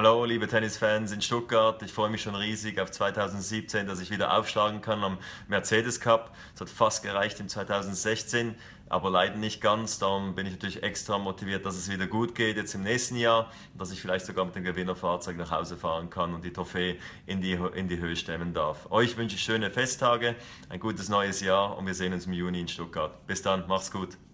Hallo, liebe Tennisfans in Stuttgart. Ich freue mich schon riesig auf 2017, dass ich wieder aufschlagen kann am Mercedes Cup. Es hat fast gereicht im 2016, aber leider nicht ganz. Darum bin ich natürlich extra motiviert, dass es wieder gut geht jetzt im nächsten Jahr, und dass ich vielleicht sogar mit dem Gewinnerfahrzeug nach Hause fahren kann und die Trophäe in die, in die Höhe stemmen darf. Euch wünsche ich schöne Festtage, ein gutes neues Jahr und wir sehen uns im Juni in Stuttgart. Bis dann, macht's gut.